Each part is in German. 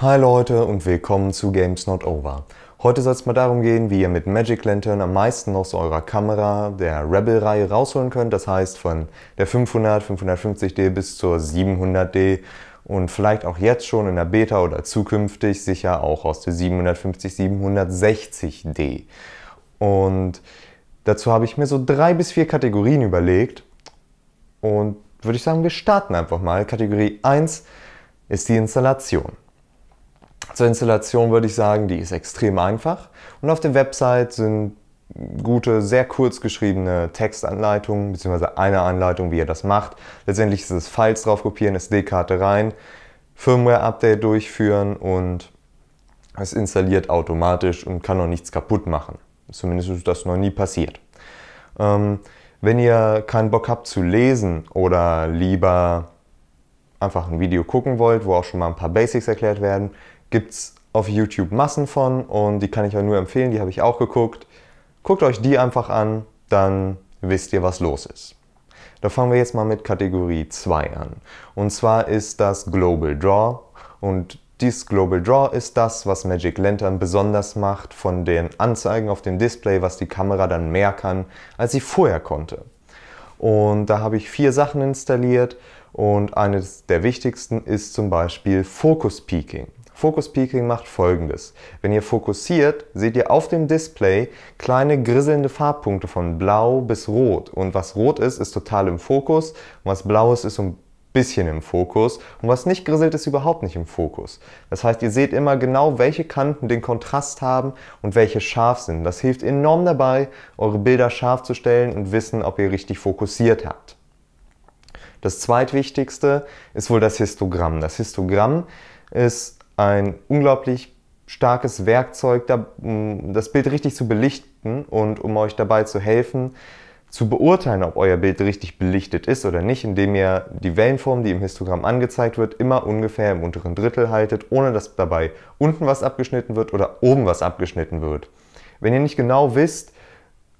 Hi Leute und willkommen zu Games Not Over. Heute soll es mal darum gehen, wie ihr mit Magic Lantern am meisten aus eurer Kamera der Rebel-Reihe rausholen könnt. Das heißt von der 500, 550D bis zur 700D und vielleicht auch jetzt schon in der Beta oder zukünftig sicher auch aus der 750, 760D. Und dazu habe ich mir so drei bis vier Kategorien überlegt und würde ich sagen, wir starten einfach mal. Kategorie 1 ist die Installation. Zur Installation würde ich sagen, die ist extrem einfach. Und auf der Website sind gute, sehr kurz geschriebene Textanleitungen, beziehungsweise eine Anleitung, wie ihr das macht. Letztendlich ist es Files drauf kopieren, SD-Karte rein, Firmware-Update durchführen und es installiert automatisch und kann noch nichts kaputt machen. Zumindest ist das noch nie passiert. Ähm, wenn ihr keinen Bock habt zu lesen oder lieber einfach ein Video gucken wollt, wo auch schon mal ein paar Basics erklärt werden, gibt es auf YouTube Massen von und die kann ich euch nur empfehlen, die habe ich auch geguckt. Guckt euch die einfach an, dann wisst ihr, was los ist. Da fangen wir jetzt mal mit Kategorie 2 an. Und zwar ist das Global Draw und dieses Global Draw ist das, was Magic Lantern besonders macht von den Anzeigen auf dem Display, was die Kamera dann mehr kann, als sie vorher konnte. Und da habe ich vier Sachen installiert und eines der wichtigsten ist zum Beispiel Focus Peaking. Focus Peaking macht folgendes. Wenn ihr fokussiert, seht ihr auf dem Display kleine grisselnde Farbpunkte von blau bis rot. Und was rot ist, ist total im Fokus und was blau ist, ist so ein bisschen im Fokus und was nicht grisselt, ist überhaupt nicht im Fokus. Das heißt, ihr seht immer genau, welche Kanten den Kontrast haben und welche scharf sind. Das hilft enorm dabei, eure Bilder scharf zu stellen und wissen, ob ihr richtig fokussiert habt. Das zweitwichtigste ist wohl das Histogramm. Das Histogramm ist ein unglaublich starkes Werkzeug, das Bild richtig zu belichten und um euch dabei zu helfen, zu beurteilen, ob euer Bild richtig belichtet ist oder nicht, indem ihr die Wellenform, die im Histogramm angezeigt wird, immer ungefähr im unteren Drittel haltet, ohne dass dabei unten was abgeschnitten wird oder oben was abgeschnitten wird. Wenn ihr nicht genau wisst,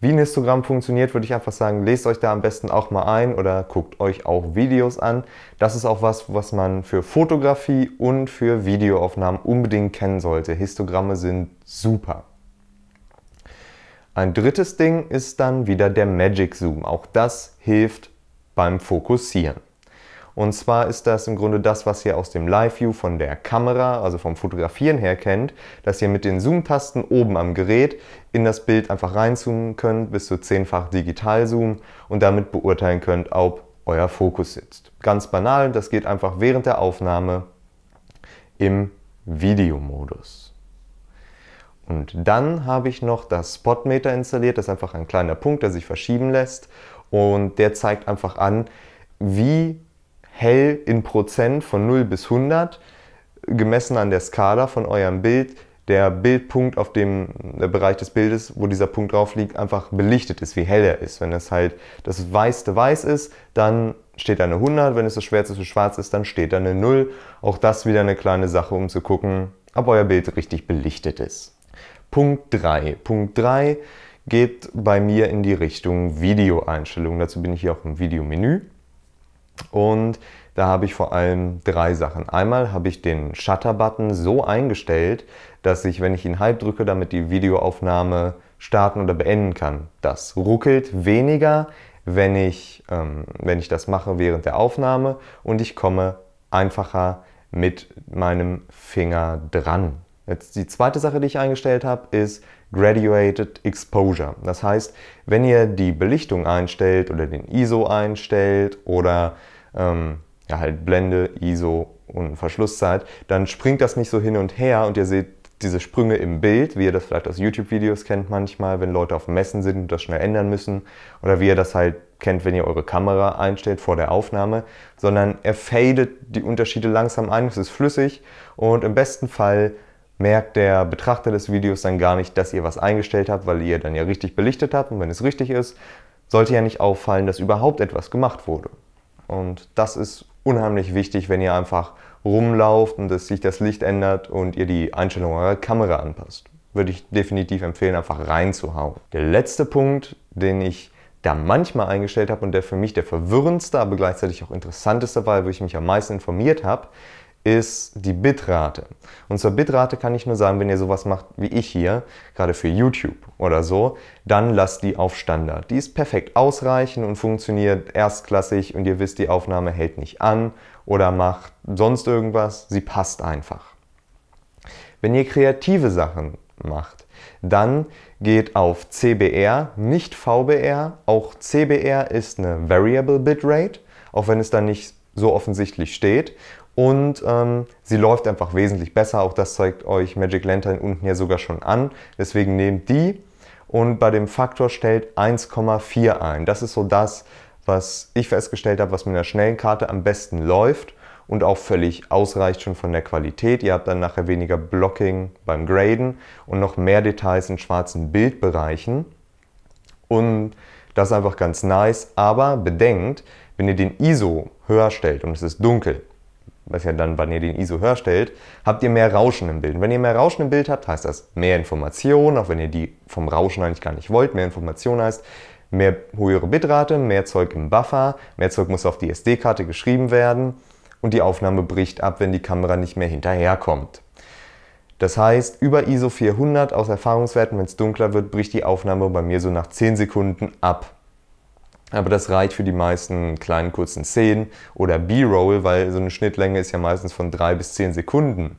wie ein Histogramm funktioniert, würde ich einfach sagen, lest euch da am besten auch mal ein oder guckt euch auch Videos an. Das ist auch was, was man für Fotografie und für Videoaufnahmen unbedingt kennen sollte. Histogramme sind super. Ein drittes Ding ist dann wieder der Magic Zoom. Auch das hilft beim Fokussieren. Und zwar ist das im Grunde das, was ihr aus dem Live-View von der Kamera, also vom Fotografieren her kennt, dass ihr mit den Zoom-Tasten oben am Gerät in das Bild einfach reinzoomen könnt, bis zu zehnfach zoomen und damit beurteilen könnt, ob euer Fokus sitzt. Ganz banal, das geht einfach während der Aufnahme im Videomodus. Und dann habe ich noch das Spotmeter installiert, das ist einfach ein kleiner Punkt, der sich verschieben lässt und der zeigt einfach an, wie hell in Prozent von 0 bis 100, gemessen an der Skala von eurem Bild, der Bildpunkt auf dem Bereich des Bildes, wo dieser Punkt drauf liegt, einfach belichtet ist, wie hell er ist. Wenn es halt das weiße Weiß ist, dann steht da eine 100, wenn es das schwärzeste Schwarz ist, dann steht da eine 0. Auch das wieder eine kleine Sache, um zu gucken, ob euer Bild richtig belichtet ist. Punkt 3. Punkt 3 geht bei mir in die Richtung Videoeinstellungen. Dazu bin ich hier auch im Videomenü. Und da habe ich vor allem drei Sachen. Einmal habe ich den Shutter-Button so eingestellt, dass ich, wenn ich ihn halb drücke, damit die Videoaufnahme starten oder beenden kann. Das ruckelt weniger, wenn ich, ähm, wenn ich das mache während der Aufnahme und ich komme einfacher mit meinem Finger dran. Jetzt die zweite Sache, die ich eingestellt habe, ist Graduated Exposure. Das heißt, wenn ihr die Belichtung einstellt oder den ISO einstellt oder ähm, ja, halt Blende, ISO und Verschlusszeit, dann springt das nicht so hin und her und ihr seht diese Sprünge im Bild, wie ihr das vielleicht aus YouTube-Videos kennt manchmal, wenn Leute auf Messen sind und das schnell ändern müssen oder wie ihr das halt kennt, wenn ihr eure Kamera einstellt vor der Aufnahme, sondern er fadet die Unterschiede langsam ein, es ist flüssig und im besten Fall merkt der Betrachter des Videos dann gar nicht, dass ihr was eingestellt habt, weil ihr dann ja richtig belichtet habt und wenn es richtig ist, sollte ja nicht auffallen, dass überhaupt etwas gemacht wurde. Und das ist unheimlich wichtig, wenn ihr einfach rumlauft und dass sich das Licht ändert und ihr die Einstellung eurer Kamera anpasst. Würde ich definitiv empfehlen, einfach reinzuhauen. Der letzte Punkt, den ich da manchmal eingestellt habe und der für mich der verwirrendste, aber gleichzeitig auch interessanteste war, wo ich mich am meisten informiert habe, ist die Bitrate. Und zur Bitrate kann ich nur sagen, wenn ihr sowas macht wie ich hier, gerade für YouTube oder so, dann lasst die auf Standard. Die ist perfekt ausreichend und funktioniert erstklassig und ihr wisst, die Aufnahme hält nicht an oder macht sonst irgendwas. Sie passt einfach. Wenn ihr kreative Sachen macht, dann geht auf CBR, nicht VBR. Auch CBR ist eine Variable Bitrate, auch wenn es da nicht so offensichtlich steht. Und ähm, sie läuft einfach wesentlich besser. Auch das zeigt euch Magic Lantern unten ja sogar schon an. Deswegen nehmt die und bei dem Faktor stellt 1,4 ein. Das ist so das, was ich festgestellt habe, was mit einer schnellen Karte am besten läuft und auch völlig ausreicht schon von der Qualität. Ihr habt dann nachher weniger Blocking beim Graden und noch mehr Details in schwarzen Bildbereichen. Und das ist einfach ganz nice. Aber bedenkt, wenn ihr den ISO höher stellt und es ist dunkel, was ja dann, wann ihr den ISO höher stellt, habt ihr mehr Rauschen im Bild. Und wenn ihr mehr Rauschen im Bild habt, heißt das mehr Information, auch wenn ihr die vom Rauschen eigentlich gar nicht wollt. Mehr Information heißt mehr höhere Bitrate, mehr Zeug im Buffer, mehr Zeug muss auf die SD-Karte geschrieben werden und die Aufnahme bricht ab, wenn die Kamera nicht mehr hinterherkommt. Das heißt, über ISO 400 aus Erfahrungswerten, wenn es dunkler wird, bricht die Aufnahme bei mir so nach 10 Sekunden ab. Aber das reicht für die meisten kleinen kurzen Szenen oder B-Roll, weil so eine Schnittlänge ist ja meistens von 3 bis 10 Sekunden.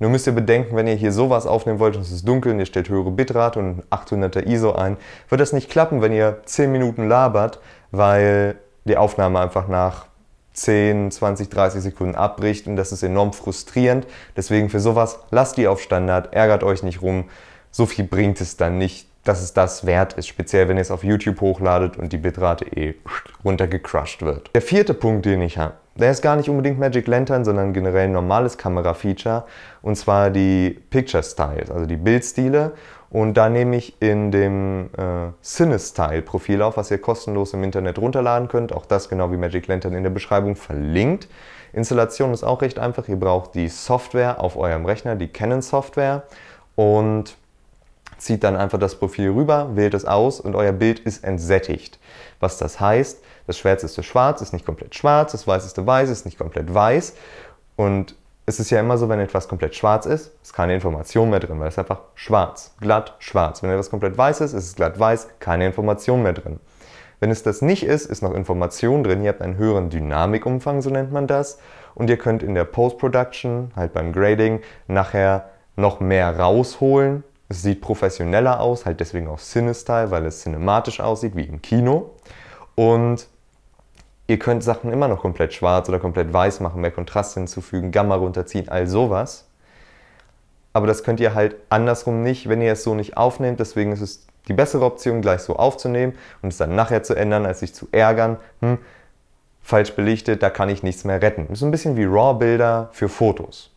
Nur müsst ihr bedenken, wenn ihr hier sowas aufnehmen wollt und es ist dunkel und ihr stellt höhere Bitrate und 800er ISO ein, wird das nicht klappen, wenn ihr 10 Minuten labert, weil die Aufnahme einfach nach 10, 20, 30 Sekunden abbricht und das ist enorm frustrierend. Deswegen für sowas lasst die auf Standard, ärgert euch nicht rum. So viel bringt es dann nicht, dass es das wert ist, speziell wenn ihr es auf YouTube hochladet und die Bitrate eh runtergecrushed wird. Der vierte Punkt, den ich habe, der ist gar nicht unbedingt Magic Lantern, sondern generell ein normales Kamera-Feature und zwar die Picture Styles, also die Bildstile. Und da nehme ich in dem äh, Cinestyle-Profil auf, was ihr kostenlos im Internet runterladen könnt. Auch das genau wie Magic Lantern in der Beschreibung verlinkt. Installation ist auch recht einfach. Ihr braucht die Software auf eurem Rechner, die Canon-Software und zieht dann einfach das Profil rüber, wählt es aus und euer Bild ist entsättigt. Was das heißt, das schwärzeste Schwarz ist nicht komplett schwarz, das weißeste Weiß ist nicht komplett weiß. Und es ist ja immer so, wenn etwas komplett schwarz ist, ist keine Information mehr drin, weil es einfach schwarz, glatt schwarz. Wenn etwas komplett weiß ist, ist es glatt weiß, keine Information mehr drin. Wenn es das nicht ist, ist noch Information drin. Ihr habt einen höheren Dynamikumfang, so nennt man das. Und ihr könnt in der Post-Production, halt beim Grading, nachher noch mehr rausholen, es sieht professioneller aus, halt deswegen auch Cinestyle, weil es cinematisch aussieht wie im Kino. Und ihr könnt Sachen immer noch komplett schwarz oder komplett weiß machen, mehr Kontrast hinzufügen, Gamma runterziehen, all sowas. Aber das könnt ihr halt andersrum nicht, wenn ihr es so nicht aufnehmt. Deswegen ist es die bessere Option, gleich so aufzunehmen und es dann nachher zu ändern, als sich zu ärgern. Hm, falsch belichtet, da kann ich nichts mehr retten. Das ist ein bisschen wie RAW-Bilder für Fotos.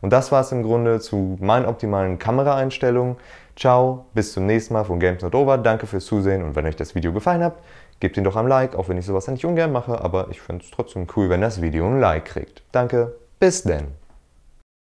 Und das war es im Grunde zu meinen optimalen Kameraeinstellungen. Ciao, bis zum nächsten Mal von Games Not Over. Danke fürs Zusehen und wenn euch das Video gefallen hat, gebt ihm doch ein Like, auch wenn ich sowas nicht ungern mache, aber ich finde es trotzdem cool, wenn das Video ein Like kriegt. Danke, bis denn.